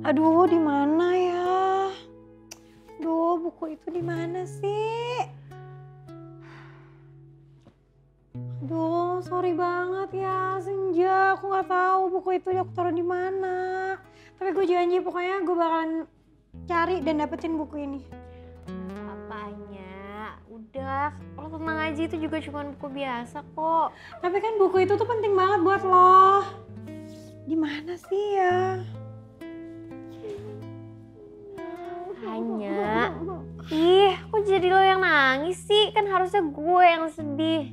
Aduh, di mana ya? Duh, buku itu di mana sih? Aduh, sorry banget ya Senja. Aku nggak tahu buku itu aku taruh di mana. Tapi gue janji pokoknya gue bakalan cari dan dapetin buku ini. Apanya? Udah, lo tenang aja itu juga cuma buku biasa kok. Tapi kan buku itu tuh penting banget buat lo. Di mana sih ya? nanya. Ih, kok jadi lo yang nangis sih? Kan harusnya gue yang sedih.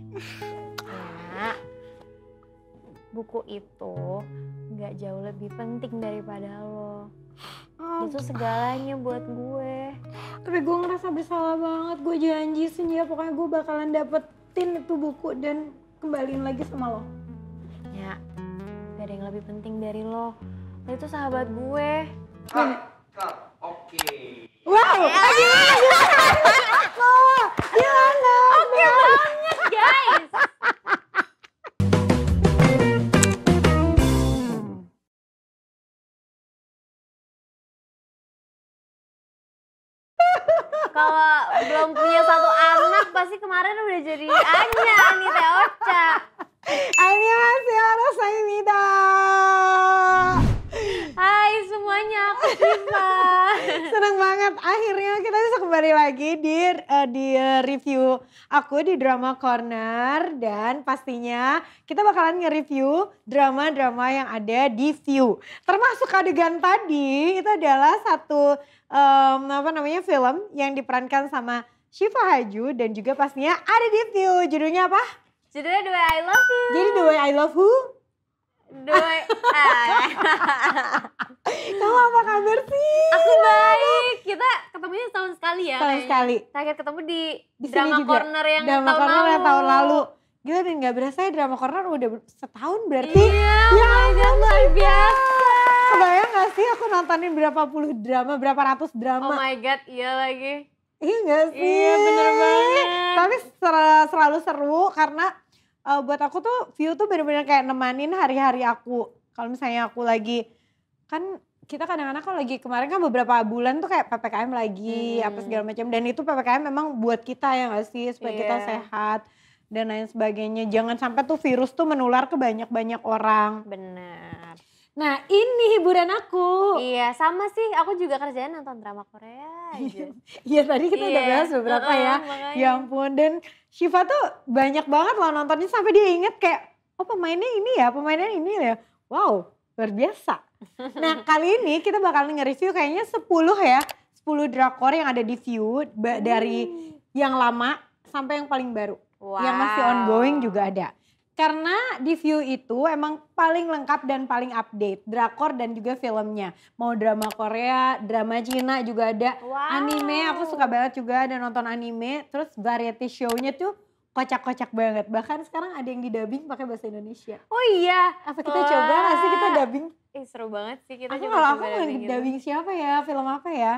Nah, buku itu gak jauh lebih penting daripada lo. Itu segalanya buat gue. Tapi gue ngerasa bersalah banget. Gue janji Senja ya. pokoknya gue bakalan dapetin itu buku dan kembaliin lagi sama lo. Ya, gak ada yang lebih penting dari lo. Lo itu sahabat gue. Kak, kak, oke. Okay. Wow, gimana? Oke banget guys. Kalau belum punya satu anak pasti kemarin udah jadi Anya nih Teh Ocha. Anya masih harus Hai semuanya, aku Siva. Senang banget. Akhirnya kita bisa kembali lagi di uh, di eh, review aku di Drama Corner dan pastinya kita bakalan nge-review drama-drama yang ada di View. Termasuk adegan tadi itu adalah satu um, apa namanya film yang diperankan sama Syifa Haju dan juga pastinya ada di View. Judulnya apa? Judulnya The Way I Love You. Jadi The Way I Love Who? Doi. Kamu apa kabar sih? Aku baik. Kita ketemunya setahun sekali ya. Setahun sekali. Terakhir ketemu di, di drama juga. corner yang drama tahun corner lalu. Yang tahun lalu. Gila dan gak berasa ya drama corner udah setahun berarti. Iya, oh ya oh God, luar biasa. Kebayang gak sih aku nontonin berapa puluh drama, berapa ratus drama. Oh my God, iya lagi. Iya gak sih? Iya bener banget. Tapi selalu seru karena uh, buat aku tuh view tuh bener-bener kayak nemanin hari-hari aku. Kalau misalnya aku lagi kan kita kadang-kadang kalau lagi kemarin kan beberapa bulan tuh kayak PPKM lagi hmm. apa segala macam dan itu PPKM memang buat kita ya gak sih supaya yeah. kita iya. sehat dan lain sebagainya. Jangan sampai tuh virus tuh menular ke banyak-banyak orang. Benar. Nah ini hiburan aku. Iya sama sih, aku juga kerjaan nonton drama Korea iya. Gitu. iya tadi kita iya. udah bahas beberapa uh, ya. Makanya. Ya ampun, dan Shiva tuh banyak banget loh nontonnya sampai dia inget kayak, oh pemainnya ini ya, pemainnya ini ya. Wow, luar biasa. Nah kali ini kita bakal nge-review kayaknya 10 ya. 10 drakor yang ada di view dari hmm. yang lama sampai yang paling baru. Wow. Yang masih ongoing juga ada. Karena di View itu emang paling lengkap dan paling update. Drakor dan juga filmnya. Mau drama Korea, drama Cina juga ada. Wow. Anime, aku suka banget juga ada nonton anime. Terus variety show-nya tuh kocak-kocak banget. Bahkan sekarang ada yang didubbing pakai bahasa Indonesia. Oh iya. Apa kita Wah. coba gak sih kita dubbing? Eh seru banget sih kita Aku kalau aku mau gitu. dubbing siapa ya, film apa ya?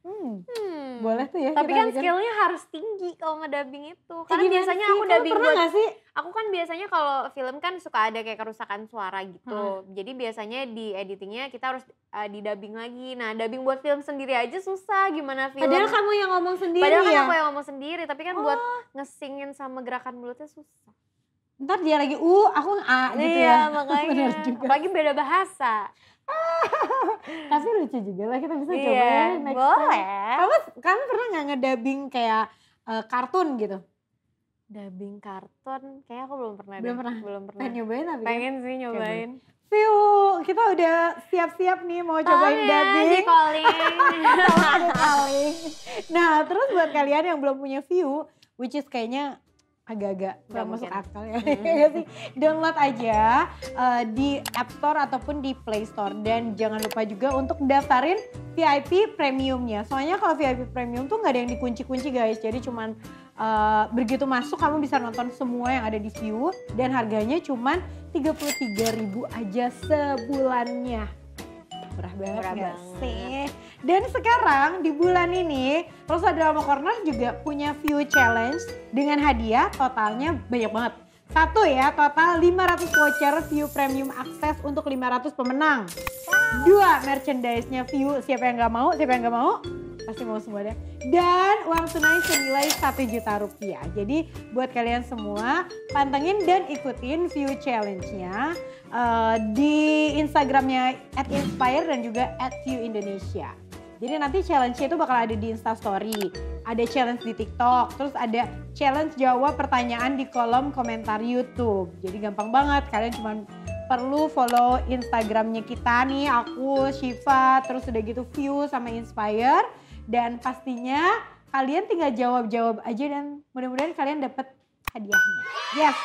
Hmm. hmm. Boleh tuh ya. Tapi kan skillnya harus tinggi kalau ngedubbing itu. Eh, Karena biasanya sih? aku dubbing buat. Gak sih? Aku kan biasanya kalau film kan suka ada kayak kerusakan suara gitu. Hmm. Jadi biasanya di editingnya kita harus uh, eh, di dubbing lagi. Nah dubbing buat film sendiri aja susah. Gimana film? Padahal kamu yang ngomong sendiri. Padahal kan ya? kan aku yang ngomong sendiri. Tapi kan oh. buat ngesingin sama gerakan mulutnya susah. Ntar dia lagi uh, aku a ah, gitu iya, ya. Iya makanya. Apalagi beda bahasa. Tapi lucu juga lah kita bisa iya, coba next boleh. Kamu, kamu pernah nggak ngedabing kayak uh, kartun gitu? Dubbing kartun, kayaknya aku belum pernah. Belum pernah. Belum pernah. Pengen nyobain tapi. Ya? Pengen sih nyobain. View, kita udah siap-siap nih mau cobain ya, dubbing. Di calling. nah, terus buat kalian yang belum punya view, which is kayaknya agak-agak kurang -agak masuk akal ya. Hmm. ya sih download aja uh, di App Store ataupun di Play Store dan jangan lupa juga untuk daftarin VIP premiumnya soalnya kalau VIP premium tuh nggak ada yang dikunci-kunci guys jadi cuman uh, begitu masuk kamu bisa nonton semua yang ada di view dan harganya cuman 33.000 aja sebulannya murah banget, murah banget. sih dan sekarang di bulan ini Rosa Drama Corner juga punya view challenge dengan hadiah totalnya banyak banget. Satu ya, total 500 voucher view premium akses untuk 500 pemenang. Dua, merchandise-nya view, siapa yang nggak mau, siapa yang nggak mau, pasti mau semua deh. Dan uang tunai senilai 1 juta rupiah. Jadi buat kalian semua, pantengin dan ikutin view challenge-nya uh, di Instagramnya at Inspire dan juga at View Indonesia. Jadi nanti challenge-nya itu bakal ada di Insta Story, ada challenge di TikTok, terus ada challenge jawab pertanyaan di kolom komentar YouTube. Jadi gampang banget, kalian cuma perlu follow Instagramnya kita nih, aku, Shiva, terus udah gitu view sama Inspire. Dan pastinya kalian tinggal jawab-jawab aja dan mudah-mudahan kalian dapat hadiahnya. Yes,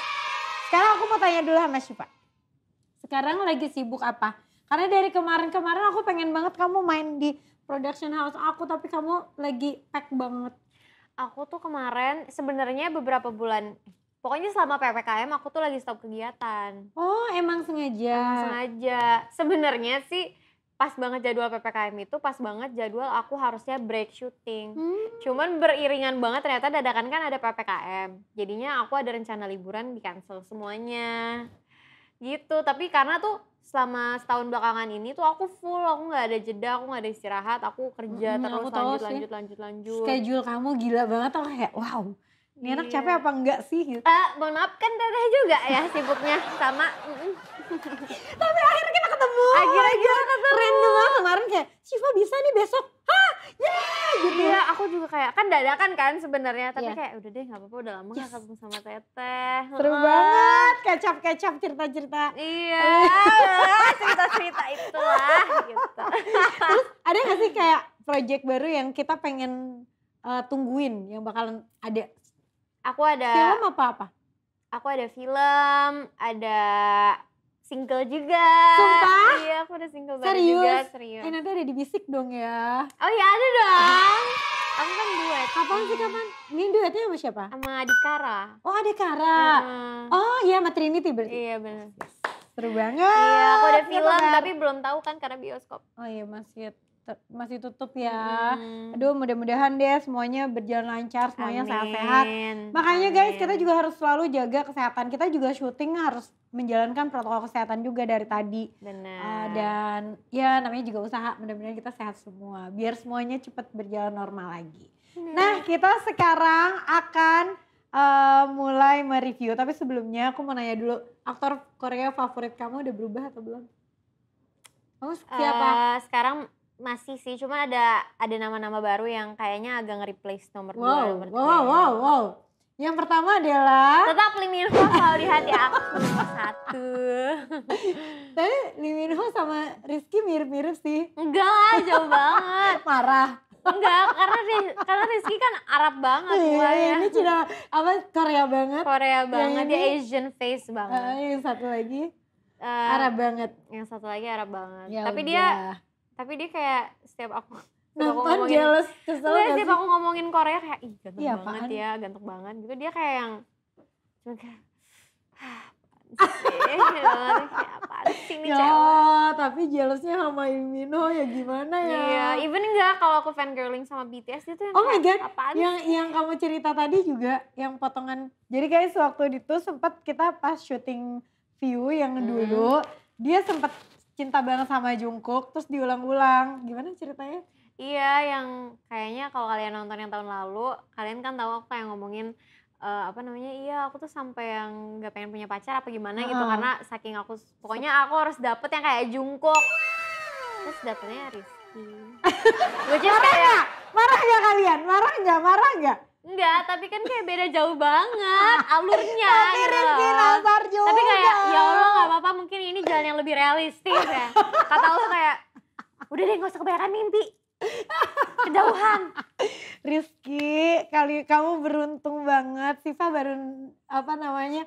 sekarang aku mau tanya dulu sama Shiva. Sekarang lagi sibuk apa? Karena dari kemarin-kemarin aku pengen banget kamu main di production house aku tapi kamu lagi pack banget aku tuh kemarin sebenarnya beberapa bulan pokoknya selama ppkm aku tuh lagi stop kegiatan oh emang sengaja emang sengaja sebenarnya sih pas banget jadwal ppkm itu pas banget jadwal aku harusnya break shooting hmm. cuman beriringan banget ternyata dadakan kan ada ppkm jadinya aku ada rencana liburan di cancel semuanya gitu tapi karena tuh selama setahun belakangan ini tuh aku full aku nggak ada jeda aku nggak ada istirahat aku kerja hmm, terus aku lanjut sih. lanjut lanjut lanjut schedule kamu gila banget tau kayak wow ini anak capek iya. apa enggak sih gitu. Uh, mohon maaf kan teteh juga ya sibuknya sama tapi akhirnya ketemu akhirnya oh kita ketemu random banget kemarin kayak Siva bisa nih besok hah yeah gitu iya aku juga kayak kan dadakan kan sebenarnya tapi iya. kayak udah deh nggak apa-apa udah lama yes. ketemu sama teteh seru uh. banget kecap kecap cerita cerita iya cerita cerita itu. gitu terus ada nggak sih kayak project baru yang kita pengen eh, tungguin yang bakalan ada aku ada film apa apa aku ada film ada single juga. Sumpah? Iya, aku udah single banget serius? juga, serius. Eh nanti ada di bisik dong ya. Oh iya ada dong. Aku kan duet. Kapan sih kapan? Ini duetnya sama siapa? Sama Adikara. Oh Adikara. Hmm. Oh iya sama Trinity berarti. Iya benar. Seru banget. Iya, aku ada film tapi belum tahu kan karena bioskop. Oh iya masih masih tutup ya. Hmm. Aduh, mudah-mudahan deh semuanya berjalan lancar, semuanya sehat-sehat. Makanya Amin. guys, kita juga harus selalu jaga kesehatan. Kita juga syuting harus menjalankan protokol kesehatan juga dari tadi. Benar. Uh, dan ya namanya juga usaha, mudah-mudahan kita sehat semua. Biar semuanya cepat berjalan normal lagi. Hmm. Nah, kita sekarang akan uh, mulai mereview. Tapi sebelumnya aku mau nanya dulu, aktor Korea favorit kamu udah berubah atau belum? Kamu siapa? Uh, eh, sekarang masih sih, cuma ada ada nama-nama baru yang kayaknya agak nge-replace nomor wow, dua, nomor wow, Wow, wow, wow. Yang pertama adalah tetap Lee Min Ho kalau di hati aku nomor satu. Tapi Lee Min Ho sama Rizky mirip-mirip sih. Enggak lah, jauh banget. parah Enggak, karena karena Rizky kan Arab banget iya, iya, ya. Ini Cina apa Korea banget. Korea iya, banget, yang dia ini, Asian face banget. Uh, yang satu lagi uh, Arab banget. Yang satu lagi Arab banget. Ya Tapi udah. dia tapi dia kayak setiap aku Nampan jealous kesel gak setiap aku ngomongin Korea kayak ih ganteng ya, banget apaan? ya ganteng banget gitu dia kayak yang cuma sih gitu. ya, tapi jealousnya sama Imino ya gimana ya iya even enggak kalau aku fan girling sama BTS itu yang oh my god apaan yang yang kamu cerita tadi juga yang potongan jadi guys waktu itu sempat kita pas syuting view yang dulu hmm. dia sempat cinta banget sama Jungkook terus diulang-ulang gimana ceritanya iya yang kayaknya kalau kalian nonton yang tahun lalu kalian kan tahu aku kayak ngomongin uh, apa namanya iya aku tuh sampai yang nggak pengen punya pacar apa gimana uh gitu karena saking aku pokoknya aku harus dapet yang kayak Jungkook terus dapetnya Rizky marah nggak marah nggak kalian marah nggak marah nggak Enggak, tapi kan kayak beda jauh banget alurnya. tapi gitu Rizky Nazar juga. Tapi kayak ya Allah gak apa-apa mungkin ini jalan yang lebih realistis ya. Kata Allah kayak udah deh gak usah kebanyakan mimpi. Kedauhan. Rizky, kali kamu beruntung banget. Siva baru apa namanya?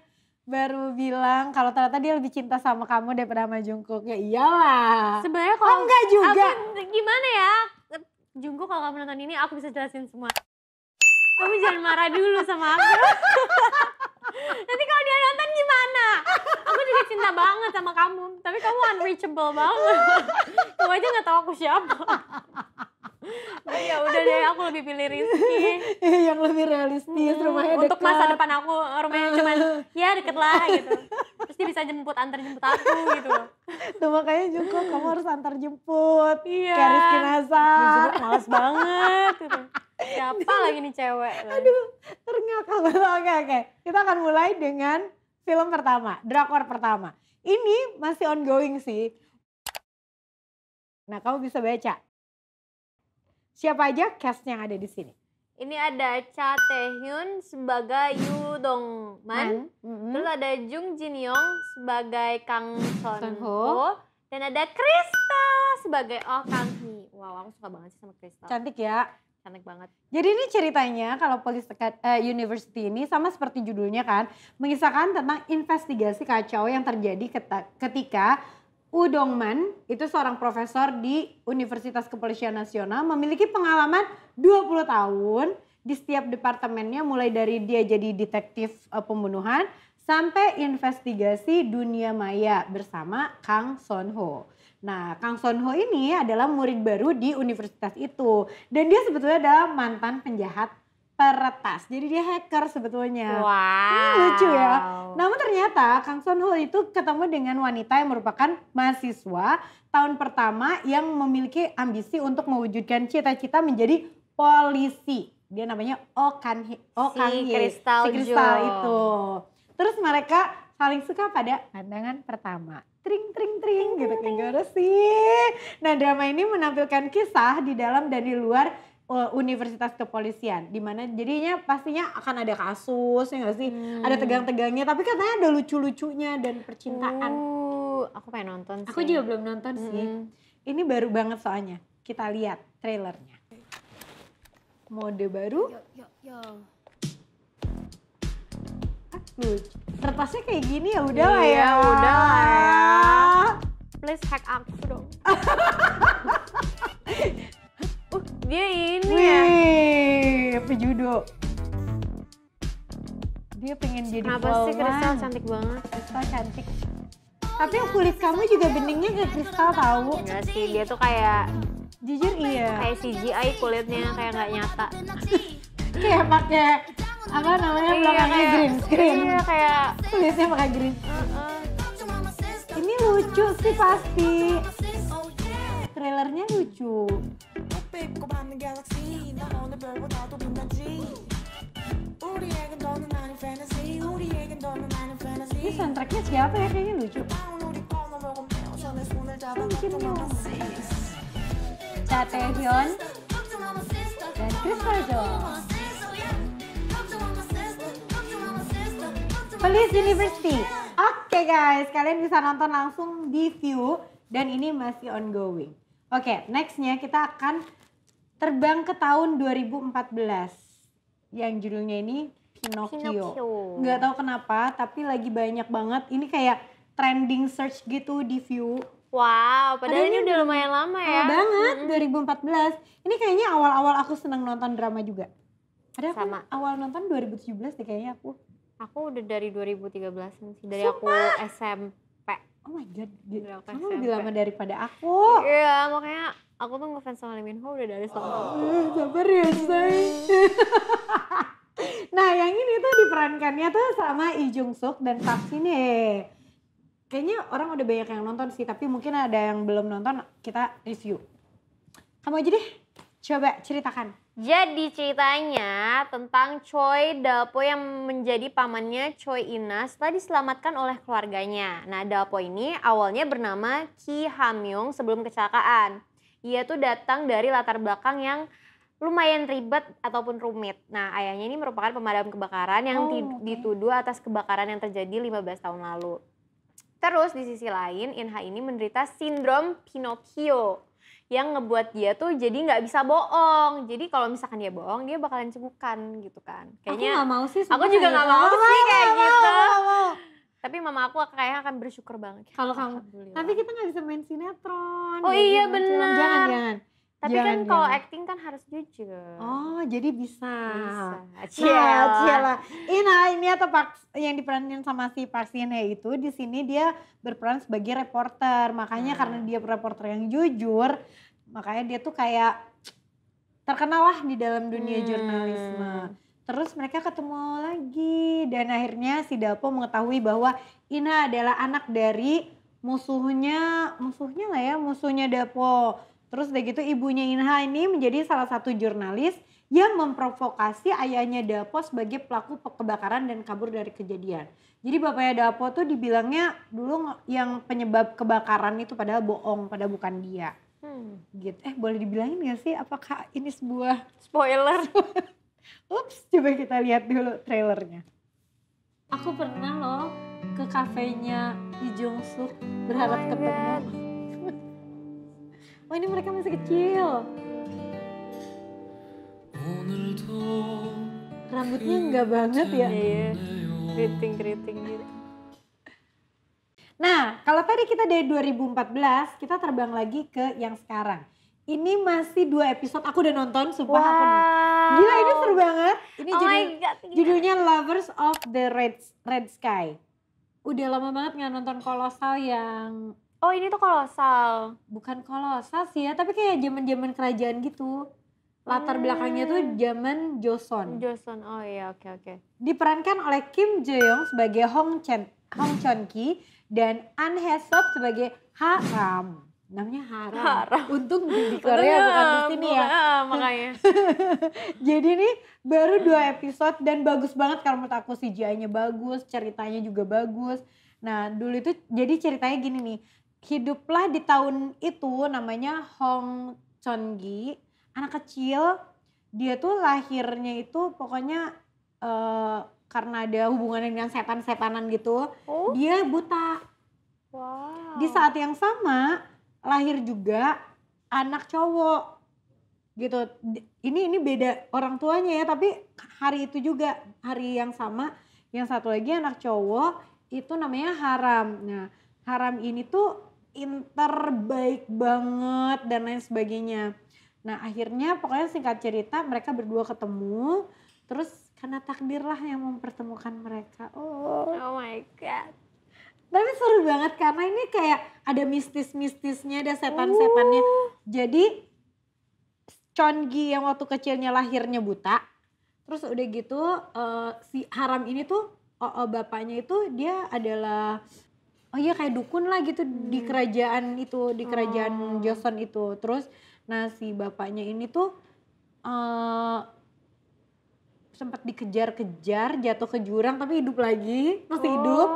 baru bilang kalau ternyata dia lebih cinta sama kamu daripada sama Jungkook ya iyalah sebenarnya kalau oh, enggak juga aku, gimana ya Jungkook kalau kamu nonton ini aku bisa jelasin semua kamu jangan marah dulu sama aku. Nanti kalau dia nonton gimana? Aku juga cinta banget sama kamu, tapi kamu unreachable banget. Kamu aja nggak tahu aku siapa. oh ya udah deh aku lebih pilih Rizky iya, yang lebih realistis hmm, rumahnya dekat untuk masa depan aku rumahnya cuma ya deket lah gitu pasti bisa jemput antar jemput aku gitu tuh makanya juga kamu harus antar jemput iya kayak Rizky Nazar males banget gitu. siapa lagi nih cewek aduh terngakak oke oke kita akan mulai dengan film pertama drakor pertama ini masih ongoing sih nah kamu bisa baca Siapa aja cast yang ada di sini? Ini ada Cha Hyun sebagai Yu Dong Man, Man. Mm-hmm. terus ada Jung Jin Yong sebagai Kang Son Ho, dan ada Krista sebagai Oh Kang Hee. Wow, aku suka banget sih sama Krista. Cantik ya cantik banget. Jadi ini ceritanya kalau Police eh, University ini sama seperti judulnya kan, mengisahkan tentang investigasi kacau yang terjadi ketika Udongman itu seorang profesor di Universitas Kepolisian Nasional memiliki pengalaman 20 tahun di setiap departemennya mulai dari dia jadi detektif uh, pembunuhan sampai investigasi dunia maya bersama Kang Son Ho. Nah, Kang Son Ho ini adalah murid baru di universitas itu dan dia sebetulnya adalah mantan penjahat peretas. Jadi dia hacker sebetulnya. Wow. Hmm, lucu ya. Namun ternyata Kang Son Ho itu ketemu dengan wanita yang merupakan mahasiswa tahun pertama yang memiliki ambisi untuk mewujudkan cita-cita menjadi polisi. Dia namanya Oh Kan Hee. Oh si Kan Hee. Kristal si Kristal itu. Terus mereka saling suka pada pandangan pertama. Tring tring tring gitu kan sih. Nah drama ini menampilkan kisah di dalam dan di luar Eh, universitas Kepolisian di mana jadinya pastinya akan ada kasus ya gak sih hmm. ada tegang-tegangnya tapi katanya ada lucu-lucunya dan percintaan uh, aku pengen nonton sih. aku juga belum nonton -hmm. sih ini baru banget soalnya kita lihat trailernya mode baru yo, yo, yo. Ah, kayak gini ya udah lah iya, ya udah lah ya please hack aku dong Dia ini ya. Wih, ya. pejudo. Dia pengen jadi Kenapa sih Kristal cantik banget? Kristal cantik. Tapi kulit kamu juga beningnya kayak kristal tahu. Enggak sih, dia tuh kayak jujur ya, iya. Kayak CGI kulitnya kayak nggak nyata. kayak pakai apa namanya iya, belakangnya kayak, green screen. Iya, kayak kulitnya pakai green. Uh -uh. Ini lucu sih pasti. Trailernya lucu. 뜯고 받는 갤럭시 별보다도 빛나지 우리에겐 아닌 fantasy 우리에겐 아닌 fantasy 이 soundtracknya siapa ya kayaknya lucu 자, 대현 dan Chris Farjo Police University. Oke okay guys, kalian bisa nonton langsung di view dan ini masih ongoing. Oke, okay, nextnya kita akan terbang ke tahun 2014 yang judulnya ini Pinocchio. Nggak tahu kenapa, tapi lagi banyak banget. Ini kayak trending search gitu di view. Wow, padahal padahal ini, ini udah lumayan lama ya. Lama banget, mm-hmm. 2014. Ini kayaknya awal-awal aku senang nonton drama juga. Ada aku awal nonton 2017 deh kayaknya aku. Aku udah dari 2013 sih, dari Sumpah. aku SMP. Oh my god, kamu lebih lama daripada aku. Iya, makanya aku tuh ngefans sama Lee Min Ho udah dari tahun oh. Eh, sabar ya say nah yang ini tuh diperankannya tuh sama Lee Jung Suk dan Park Shin Hye kayaknya orang udah banyak yang nonton sih tapi mungkin ada yang belum nonton kita review kamu aja deh coba ceritakan jadi ceritanya tentang Choi Dalpo yang menjadi pamannya Choi Ina setelah diselamatkan oleh keluarganya. Nah Dalpo ini awalnya bernama Ki Hamyong sebelum kecelakaan dia tuh datang dari latar belakang yang lumayan ribet ataupun rumit. Nah, ayahnya ini merupakan pemadam kebakaran yang oh, okay. dituduh atas kebakaran yang terjadi 15 tahun lalu. Terus di sisi lain, Inha ini menderita sindrom Pinocchio yang ngebuat dia tuh jadi nggak bisa bohong. Jadi kalau misalkan dia bohong, dia bakalan cebukan gitu kan. Kayaknya aku nggak mau sih. Aku juga nggak mau, mau sih kayak gitu. Mau, mau, mau. Tapi mama aku kayaknya akan bersyukur banget. Ya. Kalau kamu. nanti kita nggak bisa main sinetron. Oh iya benar. Jangan jangan. Tapi kan jangan, kan kalau acting kan harus jujur. Oh, jadi bisa. Bisa. Ciala. Iya. Iya lah. Ciala. Ina, ini atau Pak yang diperanin sama si Park ya, itu di sini dia berperan sebagai reporter. Makanya hmm. karena dia reporter yang jujur, makanya dia tuh kayak terkenal lah di dalam dunia hmm. jurnalisme. Terus mereka ketemu lagi dan akhirnya si Dapo mengetahui bahwa Ina adalah anak dari musuhnya, musuhnya lah ya, musuhnya Dapo. Terus udah gitu ibunya Inha ini menjadi salah satu jurnalis yang memprovokasi ayahnya Dapo sebagai pelaku kebakaran dan kabur dari kejadian. Jadi bapaknya Dapo tuh dibilangnya dulu yang penyebab kebakaran itu padahal bohong, padahal bukan dia. Hmm. Gitu. Eh boleh dibilangin gak sih apakah ini sebuah spoiler? Ups, coba kita lihat dulu trailernya. Aku pernah loh ke kafenya Lee Jong Suk berharap oh ketemu. oh, ini mereka masih kecil. Rambutnya enggak banget ya. Iya, keriting-keriting gitu. Nah, kalau tadi kita dari 2014, kita terbang lagi ke yang sekarang. Ini masih dua episode aku udah nonton, sumpah wow. aku. Gila ini seru banget. Ini oh judul, God, judulnya judulnya Lovers of the Red Red Sky. Udah lama banget nggak nonton kolosal yang Oh ini tuh kolosal. Bukan kolosal sih ya, tapi kayak zaman-zaman kerajaan gitu. Latar hmm. belakangnya tuh zaman Joseon. Joseon, oh iya oke okay, oke. Okay. Diperankan oleh Kim Jeong sebagai Hong Chen, Hong Chon Ki dan Anne Hesop sebagai Ha Ram namanya haram. haram. Untung di Korea Untung, bukan di sini ya. Ah, makanya. Jadi nih baru dua episode dan bagus banget kalau menurut aku CGI-nya bagus, ceritanya juga bagus. Nah dulu itu jadi ceritanya gini nih, hiduplah di tahun itu namanya Hong Chongi, anak kecil. Dia tuh lahirnya itu pokoknya uh, karena ada hubungannya dengan setan-setanan gitu, oh. dia buta. Wow. Di saat yang sama lahir juga anak cowok gitu ini ini beda orang tuanya ya tapi hari itu juga hari yang sama yang satu lagi anak cowok itu namanya haram nah haram ini tuh inter baik banget dan lain sebagainya nah akhirnya pokoknya singkat cerita mereka berdua ketemu terus karena takdirlah yang mempertemukan mereka oh oh my god tapi seru banget karena ini kayak ada mistis-mistisnya, ada setan-setannya. Oh. Jadi Chongi yang waktu kecilnya lahirnya buta, terus udah gitu uh, si Haram ini tuh oh, oh, bapaknya itu dia adalah oh iya kayak dukun lah gitu hmm. di kerajaan itu di kerajaan oh. Joseon itu. Terus nah si bapaknya ini tuh uh, eh, sempat dikejar-kejar, jatuh ke jurang tapi hidup lagi, masih oh. hidup.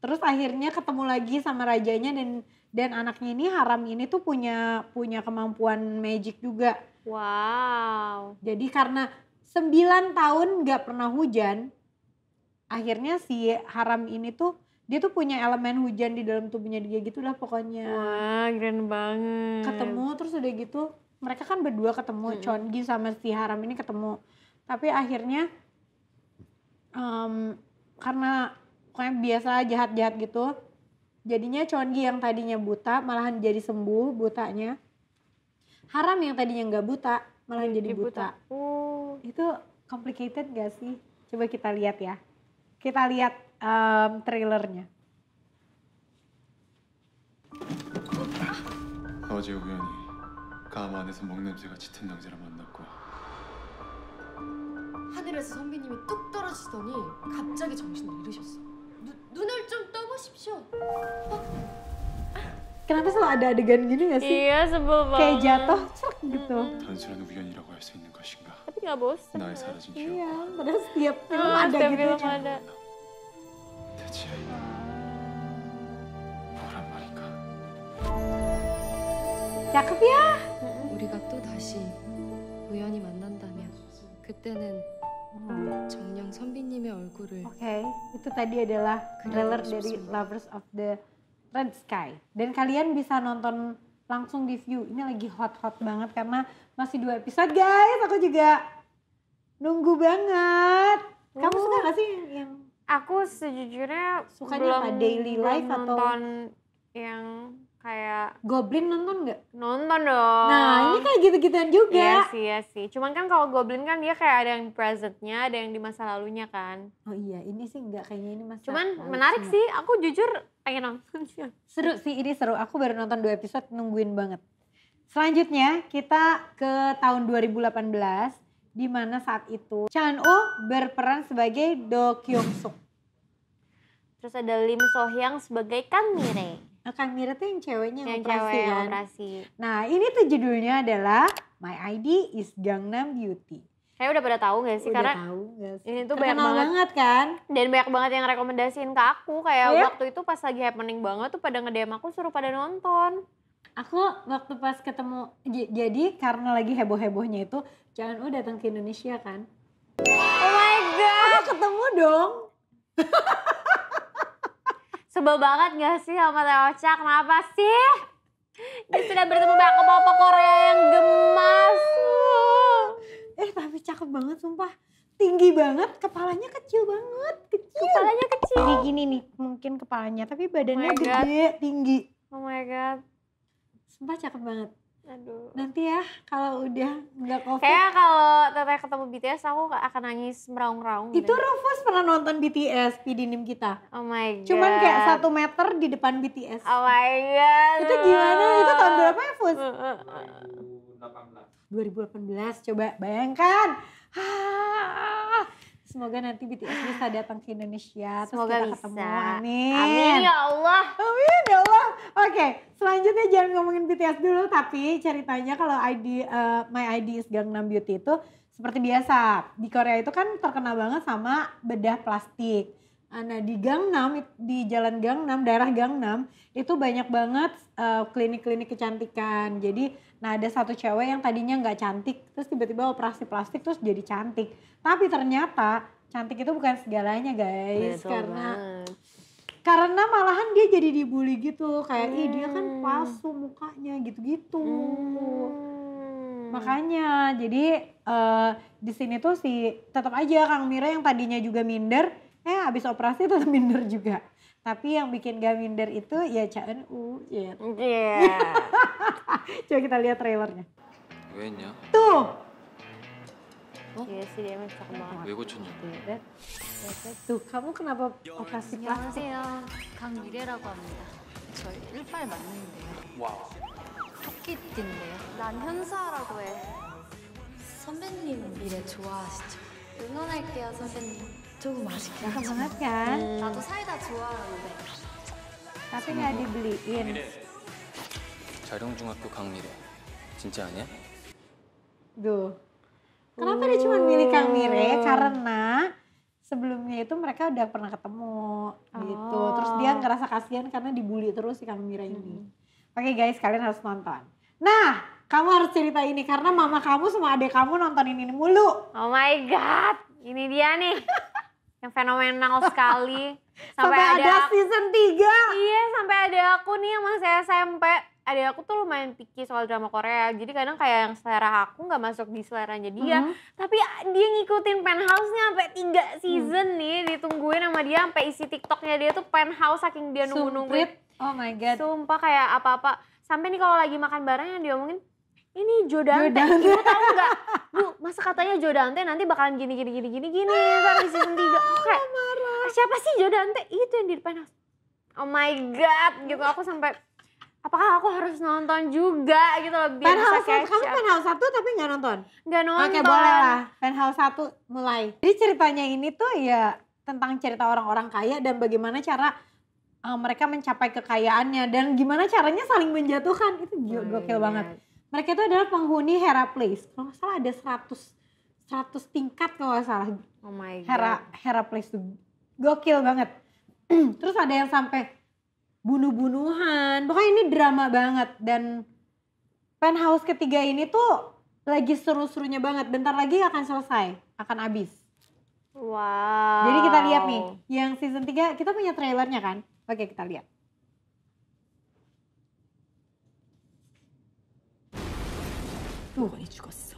Terus akhirnya ketemu lagi sama rajanya dan dan anaknya ini Haram ini tuh punya punya kemampuan magic juga. Wow. Jadi karena sembilan tahun nggak pernah hujan, akhirnya si Haram ini tuh dia tuh punya elemen hujan di dalam tubuhnya dia gitu lah pokoknya. Wah, keren banget. Ketemu terus udah gitu mereka kan berdua ketemu hmm. Chongi sama si Haram ini ketemu. Tapi akhirnya um, karena pokoknya biasa jahat-jahat gitu jadinya Chongi yang tadinya buta malahan jadi sembuh butanya Haram yang tadinya nggak buta malahan jadi, buta, buta. Oh. itu complicated gak sih coba kita lihat ya kita lihat um, trailernya Kau 만났고 하늘에서 선비님이 뚝 떨어지더니 갑자기 정신을 잃으셨어. 누, 눈을 좀 떠보십시오. 어? Kenapa selalu ada adegan gini gak sih? Iya, sebel banget. Kayak jatuh, cek gitu. 단순한 우연이라고 할수 있는 것인가? Tapi gak bosan. 나의 사라진 기억. Iya, padahal setiap film oh, ada setiap gitu. Film ada. 대체 뭐란 말인가? cakep ya. 우리가 또 다시 우연히 만난다면 그때는 Oh, Oke, okay. itu tadi adalah trailer dari Lovers of the Red Sky. Dan kalian bisa nonton langsung di view. Ini lagi hot-hot banget karena masih dua episode guys. Aku juga nunggu banget. Kamu suka gak sih oh. yang, Aku sejujurnya Sukanya belum, apa? Daily life belum atau... nonton yang kayak Goblin nonton nggak? Nonton dong. Nah ini kayak gitu-gituan juga. Iya sih, iya sih. Cuman kan kalau Goblin kan dia kayak ada yang presentnya, ada yang di masa lalunya kan. Oh iya, ini sih nggak kayaknya ini masa. Cuman lalu menarik sih, aku jujur pengen nonton sih. Seru sih, ini seru. Aku baru nonton dua episode, nungguin banget. Selanjutnya kita ke tahun 2018 di mana saat itu Chan Oh berperan sebagai Do Kyung Suk. Terus ada Lim So Hyang sebagai Kang Mire. Eh, Kang Mira tuh yang ceweknya yang, operasi cewek kan? operasi. Nah ini tuh judulnya adalah My ID is Gangnam Beauty. Kayak udah pada tahu gak sih? Udah Karena tahu gak sih? ini tuh banyak banget, banget kan? Dan banyak banget yang rekomendasiin ke aku. Kayak yeah. waktu itu pas lagi happening banget tuh pada ngedem aku suruh pada nonton. Aku waktu pas ketemu, jadi karena lagi heboh-hebohnya itu, jangan udah datang ke Indonesia kan? Oh my god! Aku ketemu dong. sebel banget gak sih sama Cha? Kenapa sih? Dia sudah bertemu banyak apa Korea yang gemas. Eh tapi cakep banget sumpah. Tinggi banget, kepalanya kecil banget. Kecil. Kepalanya kecil. Jadi gini nih, mungkin kepalanya tapi badannya oh gede, tinggi. Oh my god. Sumpah cakep banget. Aduh. Nanti ya kalau udah nggak covid. Kayak kalau teteh ketemu BTS aku akan nangis meraung-raung. Itu gitu. Rufus pernah nonton BTS di dinim kita. Oh my god. Cuman kayak satu meter di depan BTS. Oh my god. Itu gimana? Itu tahun berapa ya Fus? 2018. Uh, 2018 uh, uh. coba bayangkan. Ha, ah, Semoga nanti BTS bisa datang ke Indonesia. Semoga terus kita bisa. ketemu. Amin. Amin ya Allah. Amin ya Allah. Oke, selanjutnya jangan ngomongin BTS dulu, tapi ceritanya kalau ID uh, eh, My ID is Gangnam Beauty itu seperti biasa di Korea itu kan terkenal banget sama bedah plastik. Ah, nah di Gangnam, di Jalan Gangnam, daerah Gangnam itu banyak banget eh, klinik-klinik uh, klinik -klinik kecantikan. Jadi Nah ada satu cewek yang tadinya nggak cantik, terus tiba-tiba operasi plastik terus jadi cantik. Tapi ternyata cantik itu bukan segalanya guys, Betul karena banget. karena malahan dia jadi dibully gitu, kayak hmm. ih dia kan hmm. palsu mukanya gitu-gitu. Hmm. Makanya jadi uh, di sini tuh si tetap aja Kang Mira yang tadinya juga minder, eh habis operasi tetap minder juga. Tapi yang bikin gak minder itu ya Cha e n U. Iya. Coba kita lihat trailernya. 왜냐? Tuh. 어? 왜 고쳤냐고. Tuh, kamu kenapa operasi p l a s t 녕하세요 강미래라고 합니다. 저 일발 맞는데요. 와 토끼띠인데요. 난 현사라고 해. 선배님 미래 좋아하시죠? 응원할게요, 선배님. Tuh masih cakep banget kan? Satu 좋아하는데. Tapi nggak dibeliin. Jaringjunghakyo Kang Mire. Cinta aja. Duh. Kenapa dia cuma milih oh. Kang Mire? Karena sebelumnya itu mereka udah pernah ketemu gitu. Oh. Terus dia ngerasa kasihan karena dibully terus si Kang Mire ini. Hmm. Oke guys, kalian harus nonton. Nah, kamu harus cerita ini karena mama kamu sama adik kamu nontonin ini mulu. Oh my god, ini dia nih. yang fenomenal sekali sampai, sampai ada, ada season 3 iya sampai ada aku nih yang masih SMP ada aku tuh lumayan picky soal drama Korea jadi kadang kayak yang selera aku nggak masuk di seleranya dia mm -hmm. tapi ah, dia ngikutin penthouse-nya sampai tiga season mm. nih ditungguin sama dia sampai isi tiktoknya dia tuh penthouse saking dia nunggu nungguin oh my god sumpah kayak apa apa sampai nih kalau lagi makan bareng yang diomongin ini Jodante, Jodante. ibu tahu nggak bu masa katanya Jodante nanti bakalan gini gini gini gini gini sampai ah, di season tiga oh, kayak marah. siapa sih Jodante itu yang di depan oh my god gitu aku sampai apakah aku harus nonton juga gitu loh biar penthouse bisa catch kamu penthouse satu tapi nggak nonton nggak nonton oke boleh lah penthouse satu mulai jadi ceritanya ini tuh ya tentang cerita orang-orang kaya dan bagaimana cara uh, mereka mencapai kekayaannya dan gimana caranya saling menjatuhkan itu oh gokil oh, banget mereka itu adalah penghuni Hera Place. Kalau nggak salah ada 100 100 tingkat kalau nggak salah. Oh my god. Hera Hera Place itu gokil banget. Terus ada yang sampai bunuh-bunuhan. Pokoknya ini drama banget dan penthouse ketiga ini tuh lagi seru-serunya banget. Bentar lagi akan selesai, akan habis. Wow. Jadi kita lihat nih, yang season 3 kita punya trailernya kan? Oke, kita lihat. 노원이 죽었어.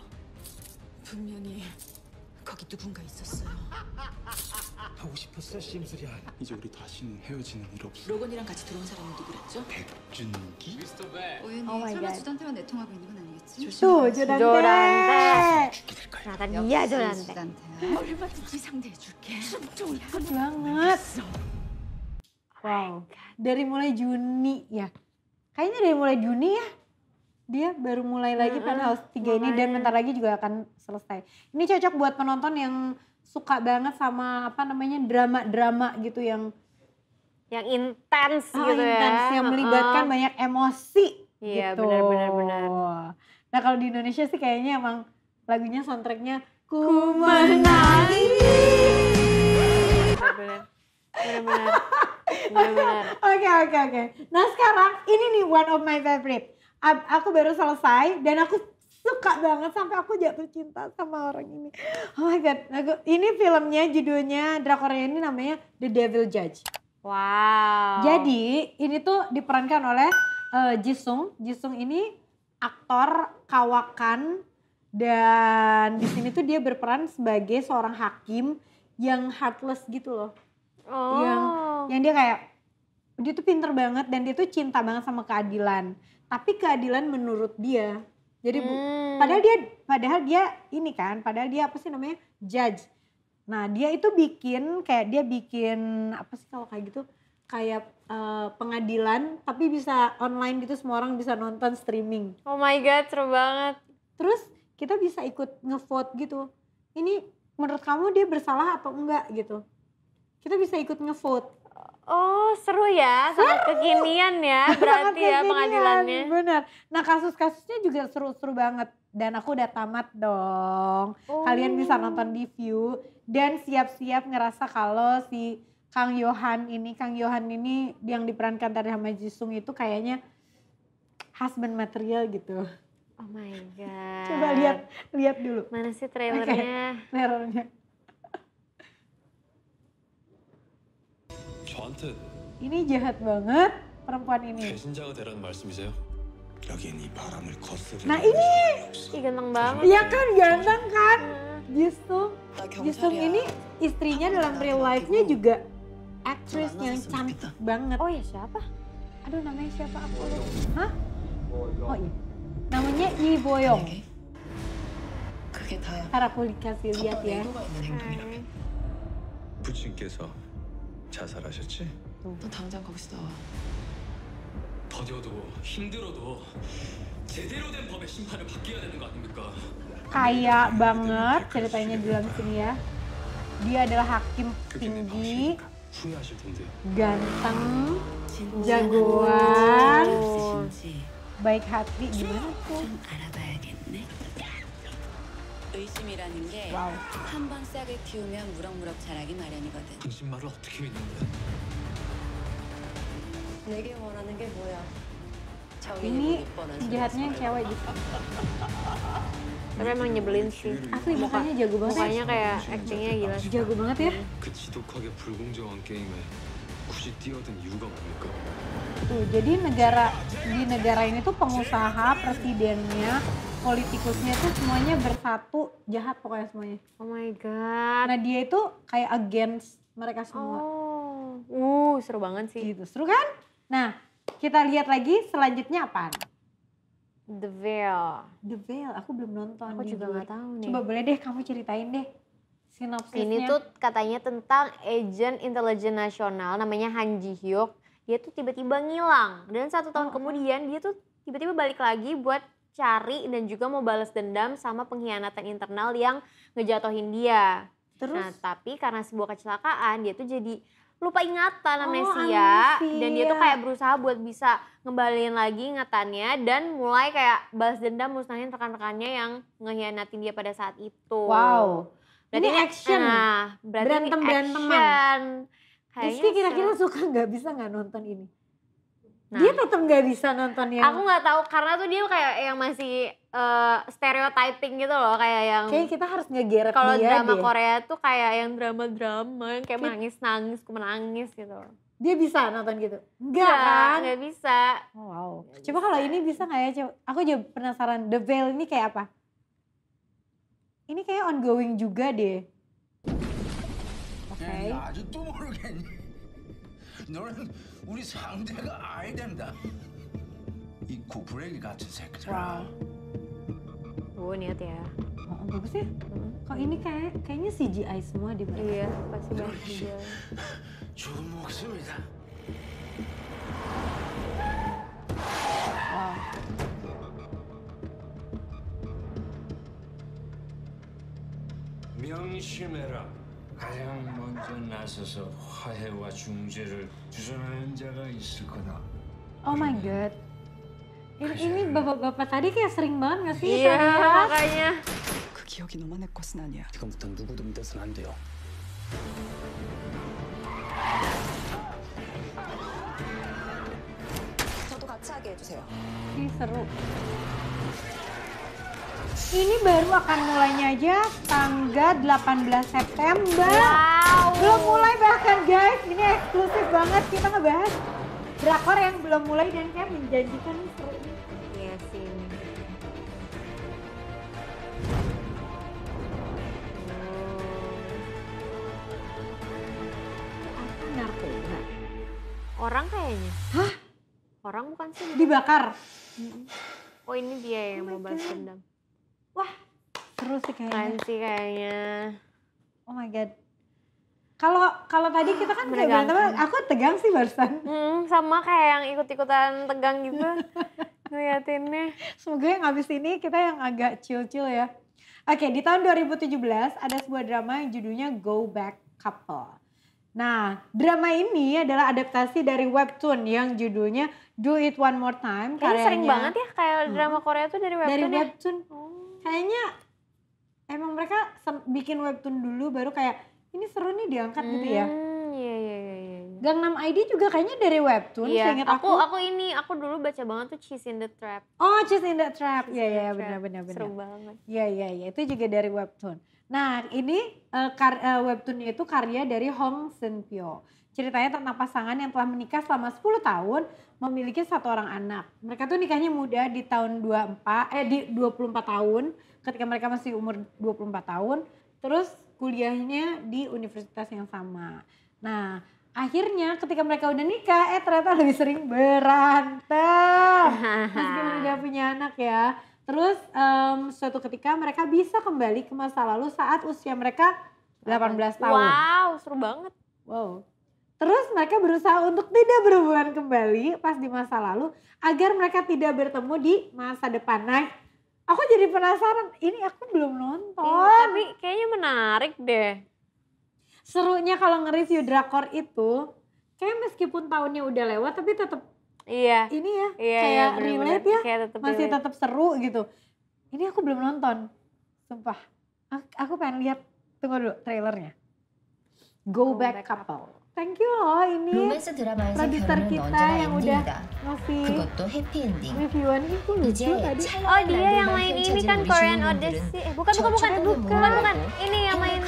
분명히 거기 누군가 있었어요. 하고 싶었어, 심술이야. 이제 우리 다시는 헤어지는 일 없어. 로건이랑 같이 들어온 사람이 누구랬죠? 백준기? 미스터 어, 백. 오윤이 oh 설마 주단태와 내통하고 있는 건 아니겠지? 조조란데. 죽게 될 나가 야조란데 얼마든지 상대해줄게. 숨통이 b a n g e Wow. Dari mulai Juni ya. Kayaknya dari mulai Juni ya. dia baru mulai lagi mm -hmm. penthouse 3 ini dan bentar lagi juga akan selesai. Ini cocok buat penonton yang suka banget sama apa namanya drama-drama gitu yang yang intens oh, gitu intense, ya. yang melibatkan uh, banyak emosi iya, gitu. benar benar Nah kalau di Indonesia sih kayaknya emang lagunya soundtracknya Ku, menari. Benar benar. Oke oke oke. Nah sekarang ini nih one of my favorite aku baru selesai dan aku suka banget sampai aku jatuh cinta sama orang ini. Oh my god, aku ini filmnya judulnya drakornya ini namanya The Devil Judge. Wow. Jadi ini tuh diperankan oleh uh, Jisung. Jisung ini aktor kawakan dan di sini tuh dia berperan sebagai seorang hakim yang heartless gitu loh. Oh. Yang yang dia kayak dia tuh pinter banget dan dia tuh cinta banget sama keadilan tapi keadilan menurut dia jadi hmm. padahal dia padahal dia ini kan padahal dia apa sih namanya judge nah dia itu bikin kayak dia bikin apa sih kalau kayak gitu kayak uh, pengadilan tapi bisa online gitu semua orang bisa nonton streaming oh my god seru banget terus kita bisa ikut ngevote gitu ini menurut kamu dia bersalah atau enggak gitu kita bisa ikut ngevote Oh seru ya, sangat kekinian ya berarti ya kekinian, ya pengadilannya. benar. Nah kasus-kasusnya juga seru-seru banget dan aku udah tamat dong. Oh. Kalian bisa nonton di view dan siap-siap ngerasa kalau si Kang Yohan ini, Kang Yohan ini yang diperankan dari Hama Jisung itu kayaknya husband material gitu. Oh my god. Coba lihat, lihat dulu. Mana sih trailernya? Okay, trailernya. 저한테 Ini jahat banget perempuan ini. 말씀이세요? 이 바람을 Nah ini ganteng banget. Iya kan ganteng kan? Iya. Justru nah, Justru ini ah. istrinya dalam real life-nya juga aktris yang cantik banget. Oh ya siapa? Aduh namanya siapa aku Hah? Oh iya. Namanya Yi Boyong. Harap aku dikasih lihat ya. 부친께서 자살하셨지? 응. 너 당장 거기서 나와. 더뎌도 힘들어도 제대로 된 법의 심판을 받게 되는 거 아닙니까? Kaya banget ceritanya bilang di sini ya. Dia adalah hakim tinggi, ganteng, jagoan, baik hati gimana tuh? 의심이라는 게 싹을 틔우면 무럭무럭 자라기 마련이거든. 당신 말을 어떻게 거야? 내게 원하는 게 뭐야? 정인이 jahatnya cewek gitu. Tapi emang nyebelin sih. Asli mukanya jago banget. Mukanya kayak actingnya gila. Jago banget ya. Tuh, jadi negara di negara ini tuh pengusaha presidennya politikusnya tuh semuanya bersatu jahat pokoknya semuanya. Oh my god. Nah dia itu kayak against mereka semua. Oh, uh seru banget sih. Gitu, seru kan? Nah kita lihat lagi selanjutnya apa? The Veil. The Veil, aku belum nonton. Aku juga nggak tahu nih. Coba boleh deh kamu ceritain deh sinopsisnya. Ini tuh katanya tentang agent intelijen nasional namanya Han Ji Hyuk. Dia tuh tiba-tiba ngilang dan satu tahun oh. kemudian dia tuh tiba-tiba balik lagi buat cari dan juga mau balas dendam sama pengkhianatan internal yang ngejatuhin dia. Nah, Terus? Nah, tapi karena sebuah kecelakaan dia tuh jadi lupa ingatan amnesia, oh, dan dia tuh kayak berusaha buat bisa ngembalin lagi ingatannya dan mulai kayak balas dendam musnahin rekan-rekannya yang ngehianatin dia pada saat itu. Wow. Berarti ini, action. Nah, berarti berantem ini action. Berantem. Kayaknya kira-kira suka nggak bisa nggak nonton ini? Nah, dia tetap nggak bisa nonton yang aku nggak tahu karena tuh dia kayak yang masih uh, stereotyping gitu loh kayak yang kayak kita harus ngegeret kalau drama deh. Korea tuh kayak yang drama-drama yang kayak nangis nangis menangis gitu dia bisa nonton gitu nggak kan bisa oh, wow gak coba kalau ini bisa nggak ya coba aku juga penasaran The Veil ini kayak apa ini kayak ongoing juga deh oke okay. 우리 상대가 아야 된다. 이 구부레기 같은 새끼들아. Wow. niat ya. Oh, bagus ya. Hmm. Kok ini kayak kayaknya CGI semua di mereka. Iya, pasti banyak CGI. 죽은 목숨이다. Wow. 명심해라. 가장 먼저 나서서 화해와 중재를 주선하는 자가 있을 거다. Oh my god. Ini, i n tadi kayak sering banget nggak sih? Iya makanya. 그 기억이 너만의 것은 아니야. 지금부터 누구도 믿어서는 안 돼요. 저도 같이 하게 해주세요. 이 서로. Ini baru akan mulainya aja tanggal 18 September. Wow. Belum mulai bahkan guys, ini eksklusif banget kita ngebahas drakor yang belum mulai dan kayak menjanjikan nih seru ini. Iya sih. Apa narkoba? Orang kayaknya. Hah? Orang bukan sih. Dibakar. Oh ini dia yang oh mau balas dendam wah seru sih kayaknya keren sih kayaknya oh my god kalau kalau tadi kita kan kayak berantem aku tegang sih barusan hmm, sama kayak yang ikut-ikutan tegang gitu ngeliatinnya semoga yang habis ini kita yang agak chill-chill ya oke di tahun 2017 ada sebuah drama yang judulnya Go Back Couple Nah, drama ini adalah adaptasi dari webtoon yang judulnya Do It One More Time. Kayaknya sering banget ya kayak hmm. drama Korea tuh dari webtoon. Dari webtoon. Ya? Oh kayaknya emang mereka bikin webtoon dulu baru kayak ini seru nih diangkat hmm, gitu ya. Hmm, iya, iya iya iya. iya. Gangnam ID juga kayaknya dari webtoon. Iya. Seingat aku, aku aku ini aku dulu baca banget tuh Cheese in the Trap. Oh Cheese in the Trap. Iya iya benar benar benar. Seru banget. Iya iya iya itu juga dari webtoon. Nah, ini uh, kar uh, webtoonnya itu karya dari Hong Sen Pyo Ceritanya tentang pasangan yang telah menikah selama 10 tahun, memiliki satu orang anak. Mereka tuh nikahnya muda di tahun 24 eh di 24 tahun ketika mereka masih umur 24 tahun, terus kuliahnya di universitas yang sama. Nah, akhirnya ketika mereka udah nikah, eh ternyata lebih sering berantem. Meskipun udah punya anak ya. Terus um, suatu ketika mereka bisa kembali ke masa lalu saat usia mereka 18 tahun. Wow, seru banget. Wow. Terus mereka berusaha untuk tidak berhubungan kembali pas di masa lalu agar mereka tidak bertemu di masa depan. Nah, aku jadi penasaran. Ini aku belum nonton. Ini, iya, tapi kayaknya menarik deh. Serunya kalau nge-review drakor itu, kayak meskipun tahunnya udah lewat tapi tetap iya ini ya iya, iya kayak iya, bener, relate ya kayak tetep masih tetap seru gitu ini aku belum nonton sumpah aku pengen lihat tunggu dulu trailernya Go, Go Back, Back Couple. Thank you loh ini produser kita yang udah ngasih reviewan itu lucu tadi. Oh dia yang main ini kan Korean Odyssey. Eh bukan bukan bukan bukan bukan ini yang main.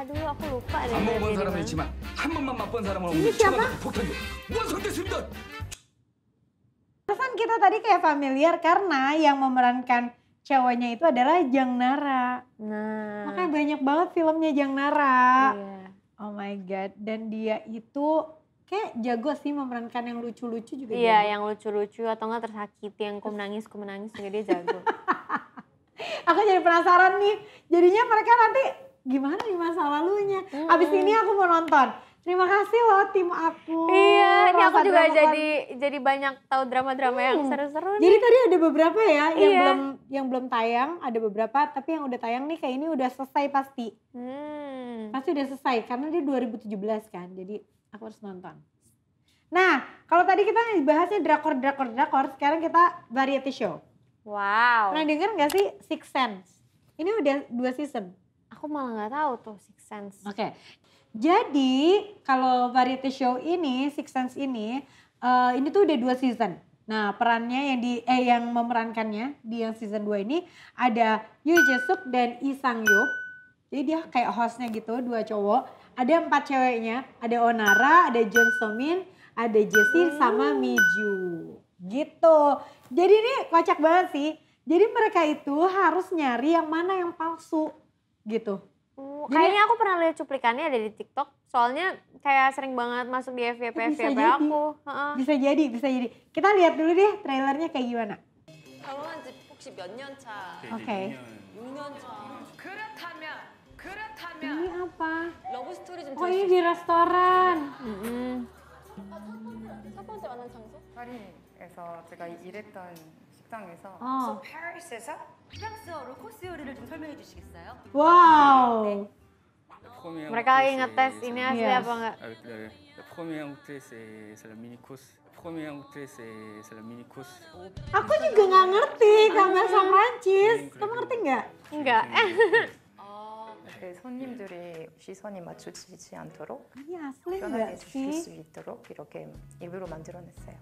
아두h aku lupa 안 사람은 있지만 한 번만 맛본 사람은 없는 천만 Pesan kita tadi kayak familiar karena yang memerankan ceweknya itu adalah Jang Nara. Nah. Makanya banyak banget filmnya Jang Nara. Iya. Oh my god, dan dia itu kayak jago sih memerankan yang lucu-lucu juga. Iya, jago. yang lucu-lucu atau enggak tersakiti yang ku menangis, ku menangis juga dia jago. Aku jadi penasaran nih, jadinya mereka nanti gimana nih masa lalunya. Hmm. Abis ini aku mau nonton. Terima kasih loh tim aku. Iya, ini aku juga drama jadi jadi banyak tahu drama-drama hmm. yang seru-seru Jadi tadi ada beberapa ya yang iya. belum yang belum tayang, ada beberapa tapi yang udah tayang nih kayak ini udah selesai pasti. Hmm. Pasti udah selesai karena dia 2017 kan. Jadi aku harus nonton. Nah, kalau tadi kita bahasnya drakor drakor drakor, sekarang kita variety show. Wow. Pernah denger gak sih Six Sense? Ini udah dua season. Aku malah nggak tahu tuh Six Sense. Oke. Okay. Jadi kalau variety show ini Six Sense ini uh, ini tuh udah dua season. Nah, perannya yang di eh yang memerankannya di yang season 2 ini ada Yu dan Lee Sang Yu. Jadi dia kayak hostnya gitu, dua cowok. Ada empat ceweknya, ada Onara, ada John Somin, ada Jessie hmm. sama Miju. Gitu. Jadi ini kocak banget sih. Jadi mereka itu harus nyari yang mana yang palsu gitu. Uh, jadi, kayaknya aku pernah lihat cuplikannya ada di TikTok. Soalnya kayak sering banget masuk di FYP FYP aku. Uh-uh. Bisa jadi, bisa jadi. Kita lihat dulu deh trailernya kayak gimana. Oke. Okay. Ini apa? Oh ini di restoran. Mm -hmm. 식당에서 어. So Paris에서 프랑스어로 코스 요리를 좀 설명해 주시겠어요? 와우. La première entrée, c'est la mini course. Première entrée, c'est la mini course. Aku juga nggak ngerti karena sama Prancis. Kamu ngerti nggak? Nggak. 그 손님들의 시선이 맞추지 않도록 아니, 편하게 주실 수 있도록 이렇게 일부러 만들어냈어요.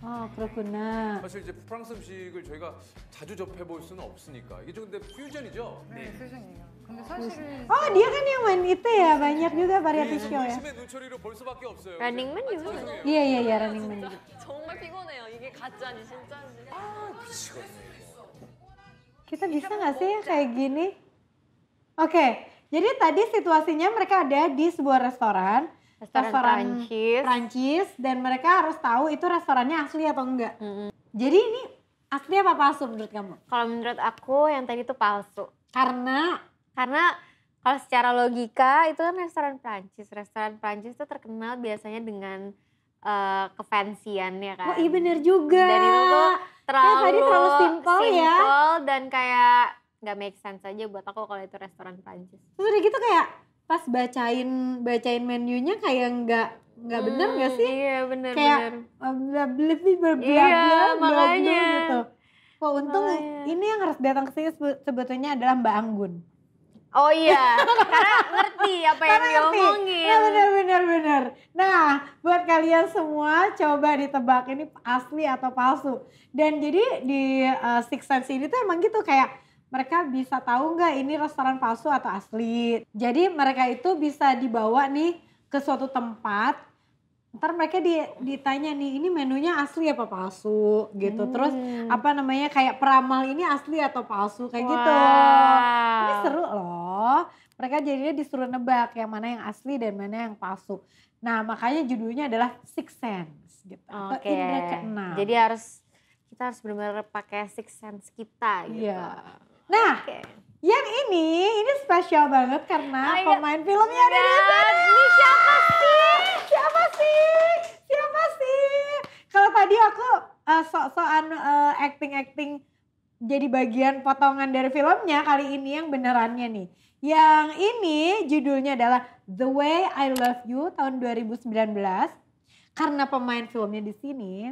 아, 그렇구나. 사실 이제 프랑스 음식을 저희가 자주 접해볼 수는 없으니까 이게 좀 근데 퓨전이죠? 네, 표정이에요. 근데 사실은 Oh, dia kan yang main itu ya, banyak juga show ya. 눈초리로 볼 수밖에 없어요. Iya, iya, iya, running man. 정말 피곤해요. 이게 가짜니 진짜인지. Kita bisa nggak sih kayak gini? Oke, jadi tadi situasinya mereka ada di sebuah restoran restoran, restoran Prancis. Prancis dan mereka harus tahu itu restorannya asli atau enggak. Mm -hmm. Jadi ini asli apa palsu menurut kamu? Kalau menurut aku yang tadi itu palsu. Karena karena kalau secara logika itu kan restoran Prancis. Restoran Prancis itu terkenal biasanya dengan uh, kefansian ya kan. Oh iya bener juga. Dan itu tuh terlalu, kayak tadi terlalu simpel ya. dan kayak nggak make sense aja buat aku kalau itu restoran Prancis. Terus udah gitu kayak pas bacain bacain menunya kayak nggak nggak bener nggak hmm, sih? Iya bener kayak, lebih Kayak bla makanya gitu. Wah untung makanya. ini yang harus datang ke sini sebetulnya adalah Mbak Anggun. Oh iya, karena ngerti apa yang karena diomongin. Nah, bener bener bener. Nah, buat kalian semua coba ditebak ini asli atau palsu. Dan jadi di uh, eh, Six Sense ini tuh emang gitu kayak mereka bisa tahu nggak ini restoran palsu atau asli. Jadi mereka itu bisa dibawa nih ke suatu tempat. Ntar mereka di, ditanya nih ini menunya asli apa palsu gitu. Hmm. Terus apa namanya kayak peramal ini asli atau palsu kayak wow. gitu. Ini seru loh. Mereka jadinya disuruh nebak yang mana yang asli dan mana yang palsu. Nah makanya judulnya adalah Six Sense gitu. Okay. Atau Indra Jadi harus kita harus benar-benar pakai six sense kita gitu. Yeah. Nah, okay. yang ini ini spesial banget karena oh pemain filmnya ada di iya, sini. Ini siapa sih? Siapa sih? Siapa sih? Kalau tadi aku uh, sok-sokan uh, acting-acting jadi bagian potongan dari filmnya, kali ini yang benerannya nih. Yang ini judulnya adalah The Way I Love You tahun 2019. Karena pemain filmnya di sini,